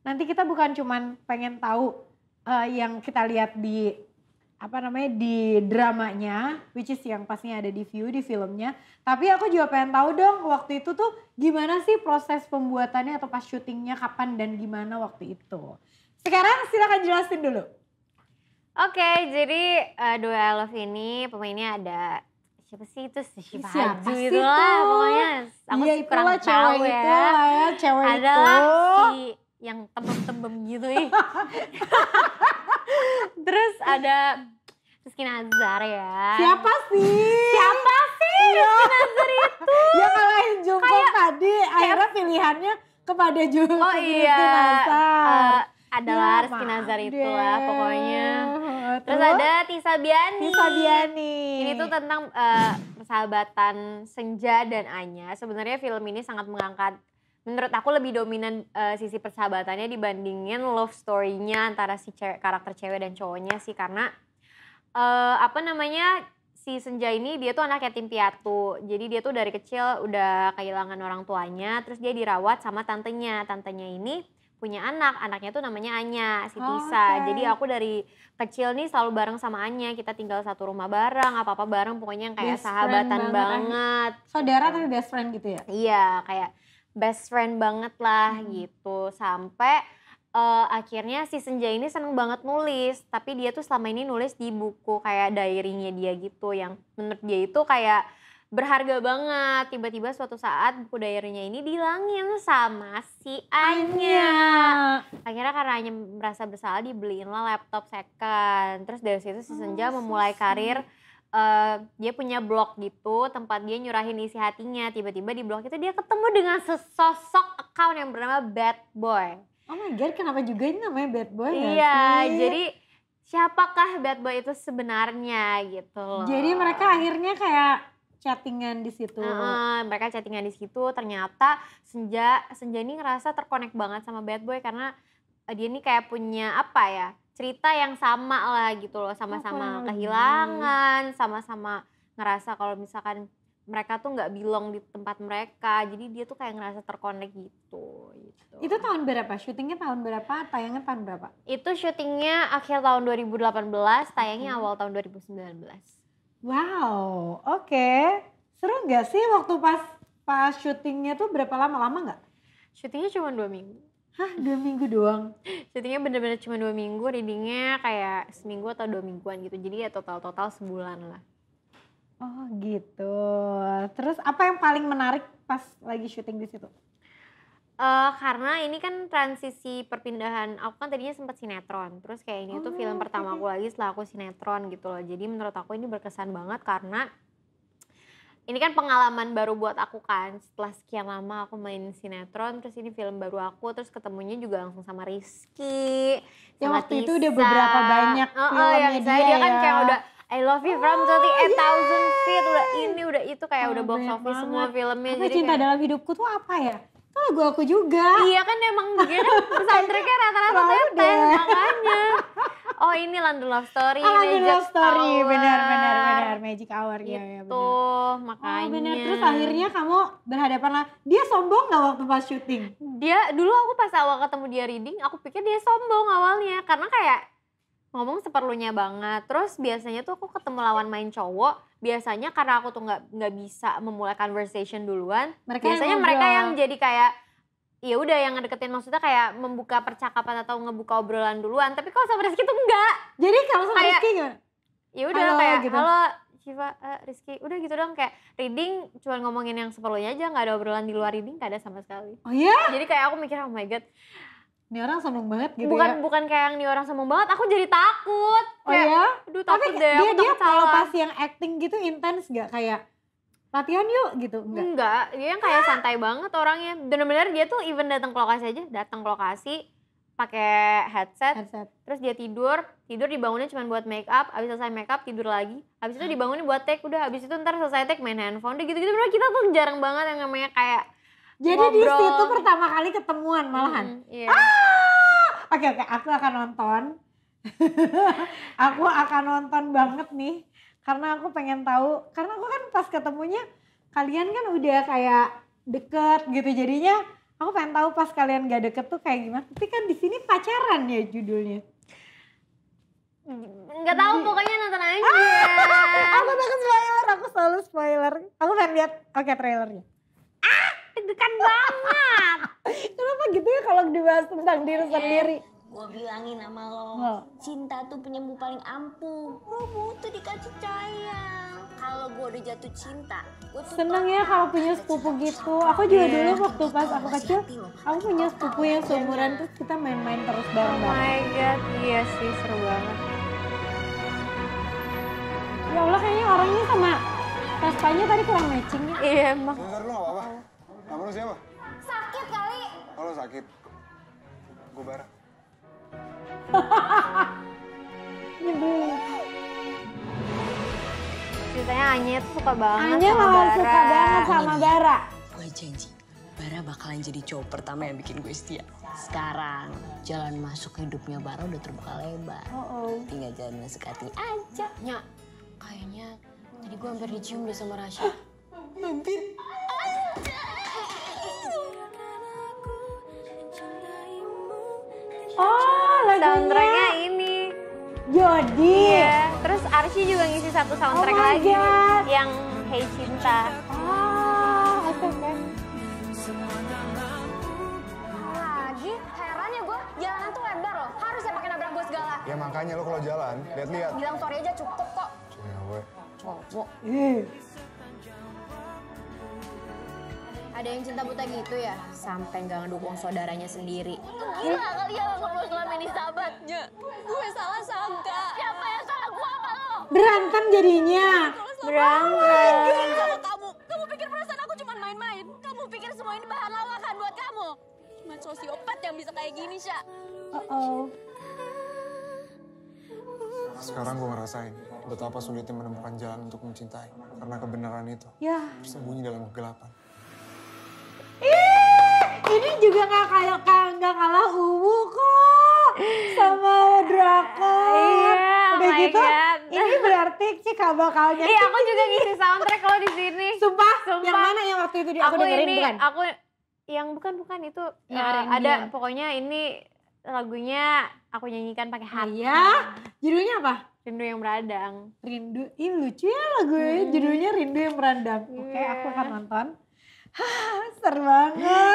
nanti kita bukan cuman pengen tahu uh, yang kita lihat di apa namanya di dramanya which is yang pastinya ada di view di filmnya tapi aku juga pengen tahu dong waktu itu tuh gimana sih proses pembuatannya atau pas syutingnya kapan dan gimana waktu itu sekarang silahkan jelasin dulu oke okay, jadi uh, dua I Love ini pemainnya ada siapa sih itu siapa, siapa gitu sih itu lah pokoknya aku iya, ya, kurang tahu ya. itu lah ya cewek adalah itu. si yang tembem-tembem gitu ya. Terus ada Rizky Nazar ya. Siapa sih? Siapa sih iya. Rizky Nazar itu? ya yang Jungkook Kayak, tadi, akhirnya pilihannya kepada Jungkook oh, iya. Nazar. Uh, adalah ya, Rizky Nazar itu lah pokoknya. Terus, Terus ada Tisa Biani. Tisa Biani. Ini tuh tentang uh, persahabatan Senja dan Anya. Sebenarnya film ini sangat mengangkat menurut aku lebih dominan uh, sisi persahabatannya dibandingin love story-nya antara si cewek, karakter cewek dan cowoknya sih karena uh, apa namanya si Senja ini dia tuh anak yatim piatu. Jadi dia tuh dari kecil udah kehilangan orang tuanya, terus dia dirawat sama tantenya. Tantenya ini punya anak, anaknya tuh namanya Anya, si Tisa. Oh, okay. Jadi aku dari kecil nih selalu bareng sama Anya, kita tinggal satu rumah bareng, apa-apa bareng, pokoknya yang kayak best sahabatan banget. Ya. banget. Saudara tapi best friend gitu ya? Iya, kayak best friend banget lah hmm. gitu sampai uh, akhirnya si Senja ini seneng banget nulis tapi dia tuh selama ini nulis di buku kayak diary dia gitu yang menurut dia itu kayak berharga banget tiba-tiba suatu saat buku diary ini dihilangin sama si Anya. Anya akhirnya karena Anya merasa bersalah dibeliin lah laptop second terus dari situ si Senja oh, memulai karir Eh, dia punya blog gitu tempat dia nyurahin isi hatinya tiba-tiba di blog itu dia ketemu dengan sesosok account yang bernama Bad Boy Oh my god kenapa juga ini namanya Bad Boy Iya jadi siapakah Bad Boy itu sebenarnya gitu loh. Jadi mereka akhirnya kayak chattingan di situ. Uh, mereka chattingan di situ. Ternyata Senja Senja ini ngerasa terkonek banget sama Bad Boy karena eh, dia ini kayak punya apa ya? cerita yang sama lah gitu loh sama-sama oh, kehilangan sama-sama ngerasa kalau misalkan mereka tuh nggak bilang di tempat mereka jadi dia tuh kayak ngerasa terkonek gitu gitu itu tahun berapa syutingnya tahun berapa tayangnya tahun berapa itu syutingnya akhir tahun 2018 tayangnya hmm. awal tahun 2019 wow oke okay. seru nggak sih waktu pas pas syutingnya tuh berapa lama lama nggak syutingnya cuma dua minggu Hah dua minggu doang? Jadinya bener-bener cuma dua minggu, readingnya kayak seminggu atau dua mingguan gitu. Jadi ya total-total sebulan lah. Oh gitu. Terus apa yang paling menarik pas lagi syuting di situ? Uh, karena ini kan transisi perpindahan, aku kan tadinya sempat sinetron, terus kayak ini oh, tuh film oh, pertama aku lagi setelah aku sinetron gitu loh. Jadi menurut aku ini berkesan banget karena ini kan pengalaman baru buat aku kan setelah sekian lama aku main sinetron terus ini film baru aku terus ketemunya juga langsung sama Rizky ya waktu Tisa. itu udah beberapa banyak oh, oh, yang dia, dia, kan ya. kan kayak udah I love you from 28,000 oh, yeah. feet udah ini udah itu kayak oh, udah box office semua filmnya apa cinta kayak, dalam hidupku tuh apa ya Oh, lagu aku juga. Iya kan emang begini kan Soundtracknya rata-rata teteh makanya. Oh ini London Love Story, oh, ah, London Magic Love Story, Hour. benar benar benar Magic Hour iya, iya, gitu, ya, ya benar. makanya. Oh, benar terus akhirnya kamu berhadapan lah. Dia sombong gak waktu pas syuting? Dia dulu aku pas awal ketemu dia reading, aku pikir dia sombong awalnya karena kayak ngomong seperlunya banget. Terus biasanya tuh aku ketemu lawan main cowok, biasanya karena aku tuh nggak nggak bisa memulai conversation duluan mereka biasanya yang mereka yang jadi kayak ya udah yang ngedeketin maksudnya kayak membuka percakapan atau ngebuka obrolan duluan tapi kalau sama Rizky tuh enggak jadi kalau sama kayak, Rizky ya udah kayak gitu. halo Siva uh, eh, Rizky udah gitu dong kayak reading cuma ngomongin yang seperlunya aja nggak ada obrolan di luar reading gak ada sama sekali oh iya yeah? jadi kayak aku mikir oh my god ini orang sombong banget gitu bukan, ya? Bukan kayak yang ini orang sombong banget, aku jadi takut. Oh kayak, ya? Aduh takut Tapi deh, dia, dia kalau pas yang acting gitu intens gak kayak latihan yuk gitu enggak enggak dia yang kayak ah. santai banget orangnya bener-bener dia tuh even datang ke lokasi aja datang ke lokasi pakai headset, headset terus dia tidur tidur dibangunnya cuma buat make up abis selesai make up tidur lagi abis itu ah. dibangunnya buat take udah habis itu ntar selesai take main handphone udah gitu gitu Benar kita tuh jarang banget yang namanya kayak jadi di situ pertama kali ketemuan malahan. Hmm, yeah. ah! Oke okay, oke, okay. aku akan nonton. aku akan nonton banget nih karena aku pengen tahu karena aku kan pas ketemunya kalian kan udah kayak deket gitu jadinya aku pengen tahu pas kalian gak deket tuh kayak gimana tapi kan di sini pacaran ya judulnya nggak tahu pokoknya nonton aja ah! aku takut spoiler aku selalu spoiler aku pengen lihat oke okay, trailernya deg-degan banget. Kenapa gitu ya kalau dibahas tentang diri eh, sendiri? Gue bilangin sama lo, oh. cinta tuh penyembuh paling ampuh. Lo butuh dikasih sayang. Kalau gue udah jatuh cinta, gue seneng ya kalau punya sepupu gitu. Aku juga yeah. dulu waktu pas aku kecil, aku punya sepupu yang seumuran tuh kita main-main terus bareng. Oh my god, iya sih seru banget. Ya Allah kayaknya orangnya sama Rasanya tadi kurang matching ya. Iya emang. lo kamu siapa? Sakit kali. Kalau oh, sakit, gue bara. Ceritanya Anya tuh suka banget Anya sama Bara. Anya suka banget sama Bara. Gue janji, Bara bakalan jadi cowok pertama yang bikin gue setia. Sekarang jalan masuk hidupnya Bara udah terbuka lebar. Oh, oh. Tinggal jalan masuk hati aja. nyak kayaknya tadi gue hampir dicium deh sama Rasha. Hampir? soundtracknya ya. ini. Jody. Iya. Terus Arsy juga ngisi satu soundtrack oh lagi God. yang Hey Cinta. Ah, oke oke. Lagi herannya gue, jalanan tuh lebar loh. Harus ya pakai nabrak gue segala. Ya makanya lo kalau jalan, lihat-lihat. Bilang sorry aja cukup kok. Cewek. Cowok. Ih. ada yang cinta buta gitu ya sampai nggak ngedukung saudaranya sendiri gila hmm? kali ya kalau selama ini sahabatnya gue salah sangka siapa yang salah gue apa lo berantem jadinya berantem kamu kamu pikir perasaan aku cuma main-main kamu pikir semua ini bahan lawakan buat kamu cuma sosiopat yang bisa kayak gini Sya uh oh sekarang gue ngerasain betapa sulitnya menemukan jalan untuk mencintai karena kebenaran itu ya. tersembunyi dalam kegelapan ini juga gak kayak kagak kalah uwu kok sama drakor iya, udah oh gitu ini berarti Cika bakalnya iya aku juga ngisi soundtrack kalau di sini sumpah, sumpah yang mana yang waktu itu di aku, aku dengerin ini, bukan aku yang bukan bukan itu eh, ya, ada pokoknya ini lagunya aku nyanyikan pakai hati iya judulnya apa Rindu yang meradang. Rindu, ini lucu ya lagu hmm. judulnya Rindu yang meradang. Oke, aku akan iya. nonton. Hah, seru banget.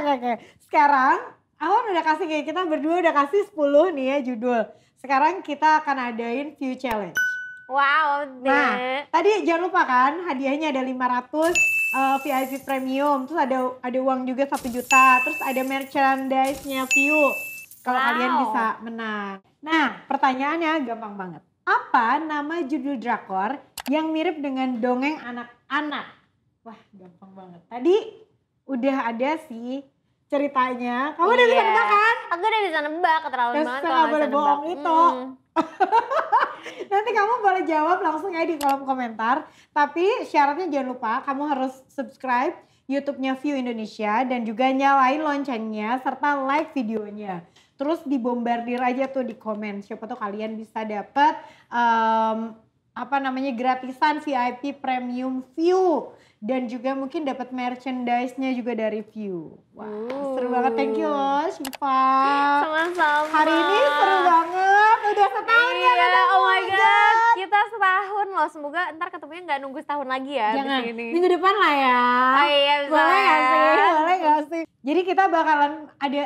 oke oke. Sekarang Awan udah kasih kayak kita berdua udah kasih 10 nih ya judul. Sekarang kita akan adain view challenge. Wow, deh. Nah, tadi jangan lupa kan hadiahnya ada 500 uh, VIP premium, terus ada ada uang juga 1 juta, terus ada merchandise-nya view. Kalau wow. kalian bisa menang. Nah, pertanyaannya gampang banget. Apa nama judul drakor yang mirip dengan dongeng anak-anak? Wah, gampang banget. Tadi udah ada sih ceritanya. Kamu udah iya. bisa nebak kan? Aku udah bisa nebak, keterlaluan Terus banget kalau boleh bohong itu. Hmm. Nanti kamu boleh jawab langsung aja di kolom komentar. Tapi syaratnya jangan lupa, kamu harus subscribe YouTube-nya View Indonesia dan juga nyalain loncengnya serta like videonya. Terus dibombardir aja tuh di komen. Siapa tuh kalian bisa dapat um, apa namanya gratisan VIP Premium View dan juga mungkin dapat merchandise-nya juga dari View. Wah, wow, seru banget. Thank you loh, Shifa. Sama-sama. Hari ini seru banget. Udah setahun ya, iya, ya Oh my god, God. kita setahun loh. Semoga ntar ketemunya nggak nunggu setahun lagi ya Jangan. Ini. Minggu depan lah ya. Oh iya, iya Boleh nggak sih? Boleh nggak sih? Jadi kita bakalan ada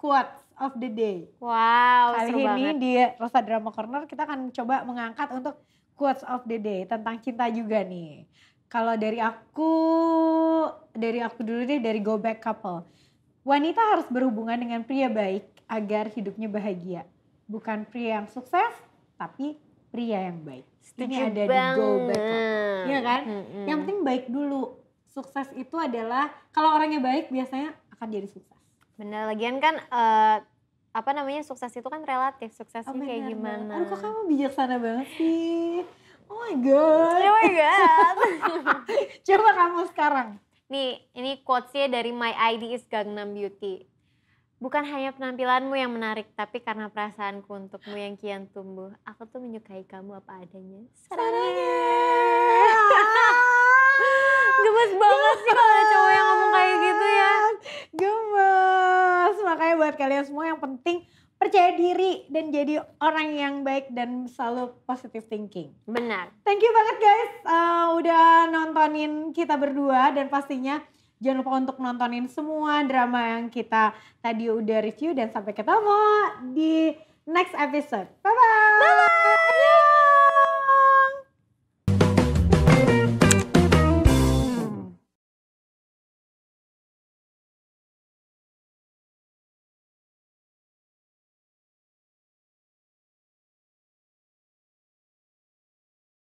quotes of the day. Wow, Kali seru ini banget. di Rosa Drama Corner kita akan coba mengangkat untuk quotes of the day tentang cinta juga nih. Kalau dari aku, dari aku dulu deh dari go back couple. Wanita harus berhubungan dengan pria baik agar hidupnya bahagia. Bukan pria yang sukses, tapi pria yang baik. Setuju Ini ada banget. di go back couple. Iya kan? Mm -hmm. Yang penting baik dulu. Sukses itu adalah kalau orangnya baik biasanya akan jadi sukses. Benar, lagian kan uh, apa namanya sukses itu kan relatif suksesnya oh, kayak gimana. Aduh kok kamu bijaksana banget sih. Oh my god. Oh my god. Coba kamu sekarang. Nih, ini quotes-nya dari My ID is Gangnam Beauty. Bukan hanya penampilanmu yang menarik, tapi karena perasaanku untukmu yang kian tumbuh. Aku tuh menyukai kamu apa adanya. Sarangnya. Gemes banget sih kalau cowok yang ngomong kayak gitu ya. Gemes. Makanya buat kalian semua yang penting percaya diri dan jadi orang yang baik dan selalu positive thinking. Benar. Thank you banget guys uh, udah nontonin kita berdua dan pastinya jangan lupa untuk nontonin semua drama yang kita tadi udah review dan sampai ketemu di next episode. Bye bye. Bye bye.